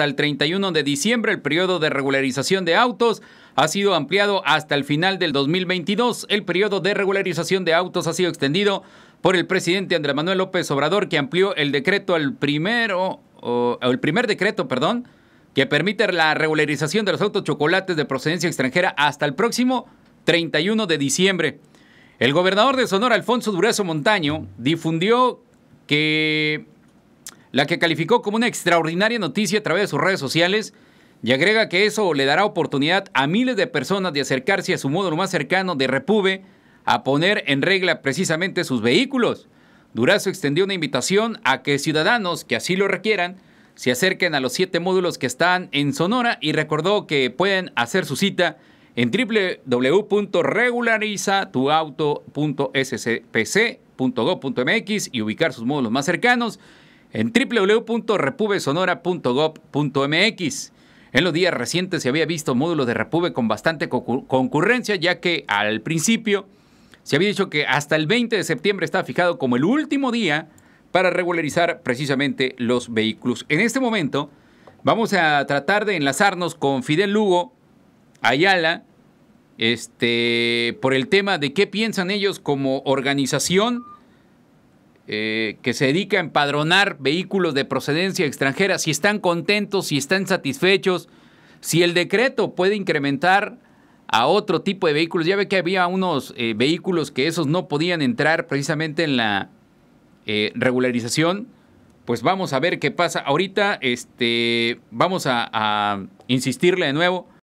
hasta el 31 de diciembre. El periodo de regularización de autos ha sido ampliado hasta el final del 2022. El periodo de regularización de autos ha sido extendido por el presidente Andrés Manuel López Obrador, que amplió el decreto al primero, o, el primer decreto, perdón, que permite la regularización de los autos chocolates de procedencia extranjera hasta el próximo 31 de diciembre. El gobernador de Sonora, Alfonso Durazo Montaño, difundió que la que calificó como una extraordinaria noticia a través de sus redes sociales y agrega que eso le dará oportunidad a miles de personas de acercarse a su módulo más cercano de Repube a poner en regla precisamente sus vehículos. Durazo extendió una invitación a que ciudadanos que así lo requieran se acerquen a los siete módulos que están en Sonora y recordó que pueden hacer su cita en www.regularizatuauto.scpc.gov.mx y ubicar sus módulos más cercanos en www.repubesonora.gov.mx. En los días recientes se había visto módulos de Repube con bastante concurrencia, ya que al principio se había dicho que hasta el 20 de septiembre estaba fijado como el último día para regularizar precisamente los vehículos. En este momento vamos a tratar de enlazarnos con Fidel Lugo Ayala este, por el tema de qué piensan ellos como organización eh, que se dedica a empadronar vehículos de procedencia extranjera, si están contentos, si están satisfechos, si el decreto puede incrementar a otro tipo de vehículos. Ya ve que había unos eh, vehículos que esos no podían entrar precisamente en la eh, regularización. Pues vamos a ver qué pasa. Ahorita este, vamos a insistirle de nuevo